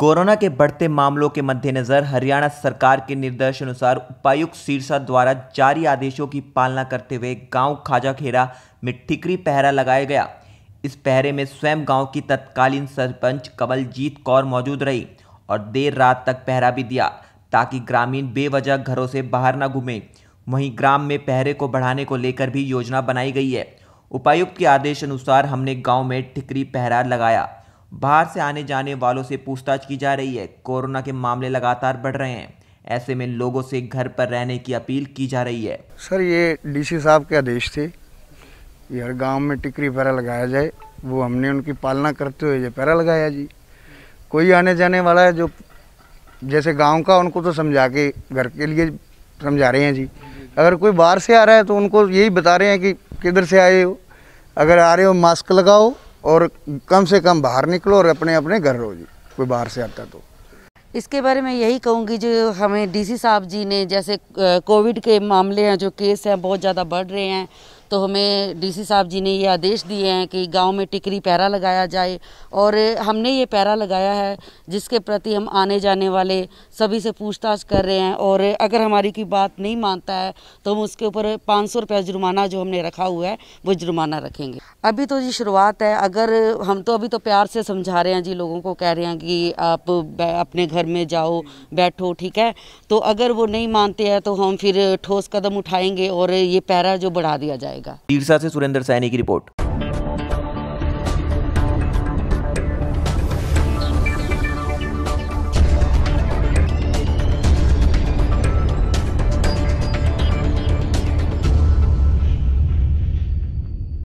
corona के बढ़ते मामलों के मद्देनज़र हरियाणा सरकार के निर्देशानुसार उपायुक्त सिरसा द्वारा जारी आदेशों की पालना करते हुए गांव खाजाखेड़ा में ठिकरी पहरा लगाया गया इस पहरे में स्वयं गांव की तत्कालीन सरपंच कमलजीत कौर मौजूद रही और देर रात तक पहरा भी दिया ताकि ग्रामीण बेवजह घरों से बाहर न घूमें वहीं ग्राम में पहरे को बढ़ाने को लेकर भी योजना बनाई गई है उपायुक्त के आदेश अनुसार हमने गाँव में ठिकरी पहरा लगाया बाहर से आने जाने वालों से पूछताछ की जा रही है कोरोना के मामले लगातार बढ़ रहे हैं ऐसे में लोगों से घर पर रहने की अपील की जा रही है सर ये डीसी साहब के आदेश थे कि हर गांव में टिकरी पैरा लगाया जाए वो हमने उनकी पालना करते हुए ये पैरा लगाया जी कोई आने जाने वाला है जो जैसे गांव का उनको तो समझा के घर के लिए समझा रहे हैं जी अगर कोई बाहर से आ रहा है तो उनको यही बता रहे हैं कि किधर से आए हो अगर आ रहे हो मास्क लगाओ और कम से कम बाहर निकलो और अपने अपने घर रहो जी कोई बाहर से आता तो इसके बारे में यही कहूँगी जो हमें डीसी साहब जी ने जैसे कोविड के मामले हैं जो केस हैं बहुत ज़्यादा बढ़ रहे हैं तो हमें डीसी साहब जी ने ये आदेश दिए हैं कि गांव में टिकरी पैरा लगाया जाए और हमने ये पैरा लगाया है जिसके प्रति हम आने जाने वाले सभी से पूछताछ कर रहे हैं और अगर हमारी की बात नहीं मानता है तो हम उसके ऊपर पाँच सौ रुपया जुर्माना जो हमने रखा हुआ है वो जुर्माना रखेंगे अभी तो जी शुरुआत है अगर हम तो अभी तो प्यार से समझा रहे हैं जी लोगों को कह रहे हैं कि आप अपने घर में जाओ बैठो ठीक है तो अगर वो नहीं मानते हैं तो हम फिर ठोस कदम उठाएंगे और ये पैरा जो बढ़ा दिया जाएगा ईर्षा से सुरेंद्र सैनी की रिपोर्ट